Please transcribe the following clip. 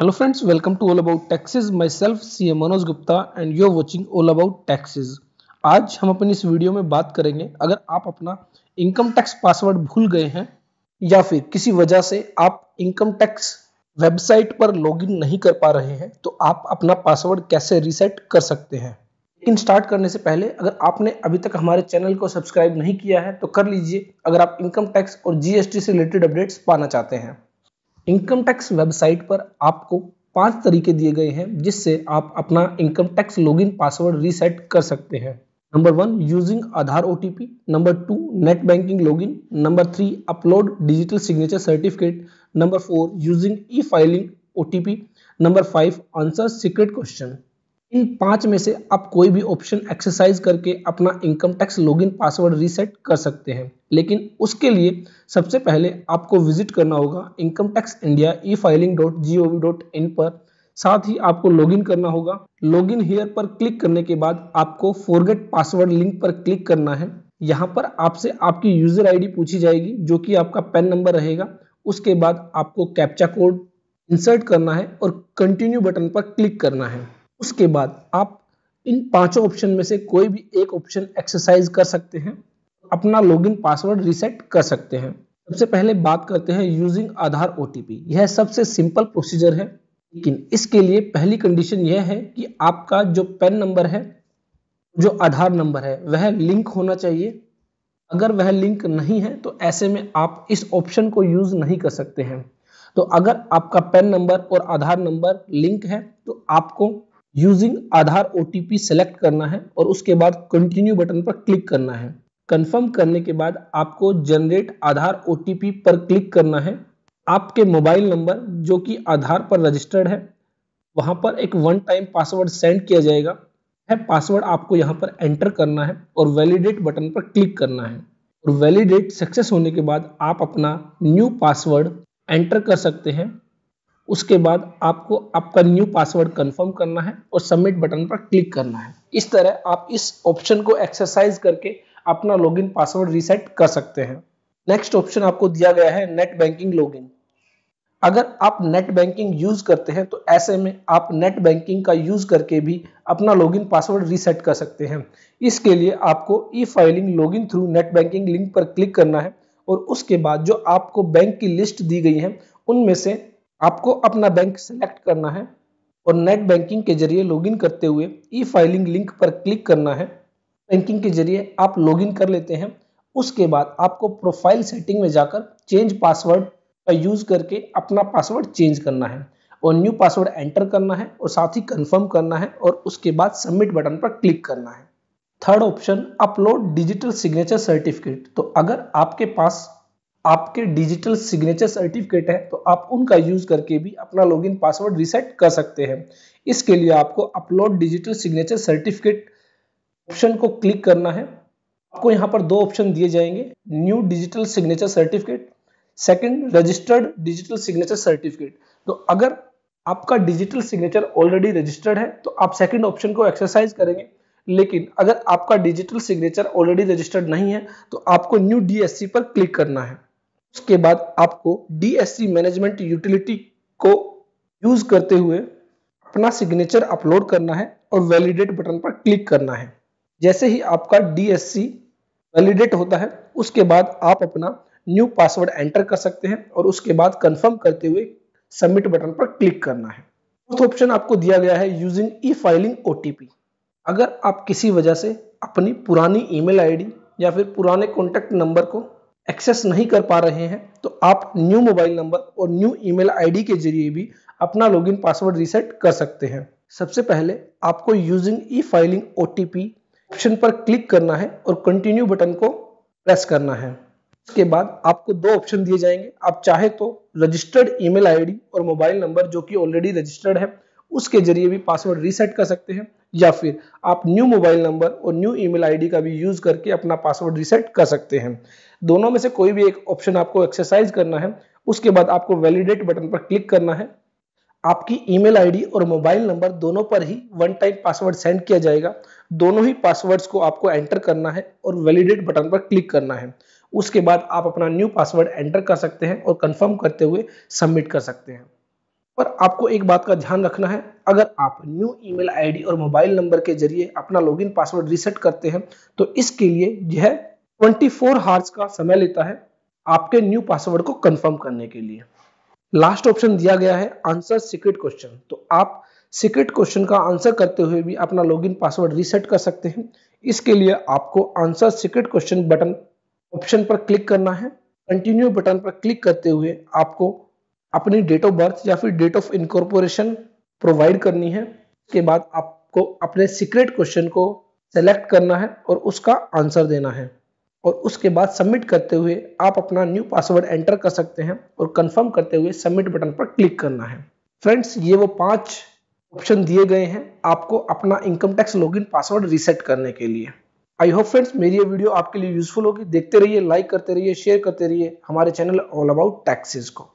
to all about taxes myself C M Manoj Gupta and you are watching all about taxes आज हम अपनी इस video में बात करेंगे अगर आप अपना इनकम टैक्स पासवर्ड भूल गए हैं या फिर किसी वजह से आप इनकम टैक्स वेबसाइट पर लॉगिन नहीं कर पा रहे हैं तो आप अपना पासवर्ड कैसे रीसेट कर सकते हैं लेकिन स्टार्ट करने से पहले अगर आपने अभी तक हमारे चैनल को सब्सक्राइब नहीं किया है तो कर लीजिए अगर आप इनकम टैक्स और जीएसटी से रिलेटेड अपडेट्स पाना चाहते हैं इनकम टैक्स वेबसाइट पर आपको पांच तरीके दिए गए हैं जिससे आप अपना income tax login password reset कर सकते हैं number one using Aadhaar O number two net banking login number three upload digital signature certificate number four using e filing O number five answer secret question इन पांच में से आप कोई भी ऑप्शन एक्सरसाइज करके अपना income tax login password reset कर सकते हैं लेकिन उसके लिए सबसे पहले आपको विजिट करना होगा income tax India e filing dot G O V dot in पर साथ ही आपको लॉगिन करना होगा लॉगिन हियर पर क्लिक करने के बाद आपको फॉरगेट पासवर्ड लिंक पर क्लिक करना है यहाँ पर आपसे आपकी यूजर आईडी पूछी जाएगी जो कि आपका पेन नंबर रहेगा उसके बाद आपको कैप्चा कोड इंसर्ट करना है और कंटिन्यू बटन पर क्लिक करना है उसके बाद आप इन पांचों ऑप्शन में से कोई भी एक ऑप्शन एक्सरसाइज कर सकते हैं अपना लॉगिन पासवर्ड रिसेट कर सकते हैं सबसे पहले बात करते हैं यूजिंग आधार ओ यह सबसे सिंपल प्रोसीजर है लेकिन इसके लिए पहली कंडीशन यह है कि आपका जो पेन नंबर है जो आधार नंबर है वह लिंक होना चाहिए अगर वह लिंक नहीं है तो ऐसे में आप इस ऑप्शन को यूज नहीं कर सकते हैं तो अगर आपका पेन नंबर और आधार नंबर लिंक है तो आपको यूजिंग आधार ओटीपी सेलेक्ट करना है और उसके बाद कंटिन्यू बटन पर क्लिक करना है कंफर्म करने के बाद आपको जनरेट आधार ओटीपी पर क्लिक करना है आपके मोबाइल नंबर जो कि आधार पर रजिस्टर्ड है वहां पर एक वन टाइम पासवर्ड सेंड किया जाएगा है पासवर्ड आपको यहाँ पर एंटर करना है और वैलिडेट बटन पर क्लिक करना है और वैलिडेट सक्सेस होने के बाद आप अपना न्यू पासवर्ड एंटर कर सकते हैं उसके बाद आपको आपका न्यू पासवर्ड कंफर्म करना है और सबमिट बटन पर क्लिक करना है इस तरह आप इस ऑप्शन को एक्सरसाइज करके अपना लॉगिन पासवर्ड रीसेट कर सकते हैं नेक्स्ट ऑप्शन आपको दिया गया है नेट बैंकिंग लॉगिन अगर आप नेट बैंकिंग यूज करते हैं तो ऐसे में आप नेट बैंकिंग का यूज करके भी अपना लॉगिन पासवर्ड रीसेट कर सकते हैं इसके लिए आपको e filing login through net banking link पर क्लिक करना है और उसके बाद जो आपको बैंक की लिस्ट दी गई है उनमें से आपको अपना बैंक सेलेक्ट करना है और नेट बैंकिंग के जरिए लॉगिन करते हुए ई फाइलिंग लिंक पर क्लिक करना है बैंकिंग के जरिए आप लॉगिन कर लेते हैं उसके बाद आपको प्रोफाइल सेटिंग में जाकर चेंज पासवर्ड का यूज करके अपना पासवर्ड चेंज करना है और न्यू पासवर्ड एंटर करना है और साथ ही कंफर्म करना है और उसके बाद सबमिट बटन पर क्लिक करना है third option upload digital signature certificate तो अगर आपके पास आपके डिजिटल सिग्नेचर सर्टिफिकेट है तो आप उनका यूज करके भी अपना लॉगिन पासवर्ड रिसेट कर सकते हैं इसके लिए आपको upload digital signature certificate option को क्लिक करना है आपको यहाँ पर दो ऑप्शन दिए जाएंगे new digital signature certificate second registered digital signature certificate तो अगर आपका डिजिटल सिग्नेचर ऑलरेडी रजिस्टर्ड है तो आप सेकंड ऑप्शन को एक्सरसाइज करेंगे लेकिन अगर आपका डिजिटल सिग्नेचर ऑलरेडी रजिस्टर्ड नहीं है तो आपको न्यू डीएससी पर क्लिक करना है उसके बाद आपको डीएससी मैनेजमेंट यूटिलिटी को यूज करते हुए अपना सिग्नेचर अपलोड करना है और वैलिडेट बटन पर क्लिक करना है जैसे ही आपका डीएससी वैलिडेट होता है उसके बाद आप अपना न्यू पासवर्ड एंटर कर सकते हैं और उसके बाद कंफर्म करते हुए सबमिट बटन पर क्लिक करना है फोर्थ ऑप्शन आपको दिया गया है यूजिंग ई फाइलिंग ओ अगर आप किसी वजह से अपनी पुरानी ईमेल आईडी या फिर पुराने कॉन्टैक्ट नंबर को एक्सेस नहीं कर पा रहे हैं तो आप न्यू मोबाइल नंबर और न्यू ईमेल आईडी के जरिए भी अपना लॉगिन पासवर्ड रीसेट कर सकते हैं सबसे पहले आपको using e filing O option पर क्लिक करना है और कंटिन्यू बटन को प्रेस करना है इसके बाद आपको दो ऑप्शन दिए जाएंगे आप चाहे तो रजिस्टर्ड ईमेल आईडी और मोबाइल नंबर जो कि ऑलरेडी रजिस्टर्ड है उसके जरिए भी पासवर्ड रीसेट कर सकते हैं या फिर आप न्यू मोबाइल नंबर और न्यू ईमेल आईडी का भी यूज करके अपना पासवर्ड रीसेट कर सकते हैं दोनों में से कोई भी एक ऑप्शन आपको एक्सरसाइज करना है उसके बाद आपको वैलिडेट बटन पर क्लिक करना है आपकी ईमेल आईडी और मोबाइल नंबर दोनों पर ही वन टाइम पासवर्ड सेंड किया जाएगा दोनों ही पासवर्ड्स को आपको एंटर करना है और वैलिडेट बटन पर क्लिक करना है उसके बाद आप अपना न्यू पासवर्ड एंटर कर सकते हैं और कंफर्म करते हुए सबमिट कर सकते हैं पर आपको एक बात का ध्यान रखना है अगर आप न्यू ईमेल आईडी और मोबाइल नंबर के जरिए अपना लॉगिन पासवर्ड रीसेट करते हैं तो इसके लिए यह 24 फोर हार्स का समय लेता है आपके न्यू पासवर्ड को कंफर्म करने के लिए लास्ट ऑप्शन दिया गया है आंसर सीक्रेट क्वेश्चन तो आप सीक्रेट क्वेश्चन का आंसर करते हुए भी अपना लॉगिन पासवर्ड रीसेट कर सकते हैं इसके लिए आपको answer secret question button option पर क्लिक करना है कंटिन्यू बटन पर क्लिक करते हुए आपको अपनी डेट ऑफ बर्थ या फिर डेट ऑफ इनकॉर्पोरेशन प्रोवाइड करनी है उसके बाद आपको अपने सीक्रेट क्वेश्चन को सेलेक्ट करना है और उसका आंसर देना है और उसके बाद सबमिट करते हुए आप अपना न्यू पासवर्ड एंटर कर सकते हैं और कंफर्म करते हुए सबमिट बटन पर क्लिक करना है फ्रेंड्स ये वो पांच ऑप्शन दिए गए हैं आपको अपना income tax login password reset करने के लिए आई होप फ्रेंड्स मेरी ये वीडियो आपके लिए यूजफुल होगी देखते रहिए लाइक करते रहिए शेयर करते रहिए हमारे चैनल ऑल अबाउट टैक्सेस को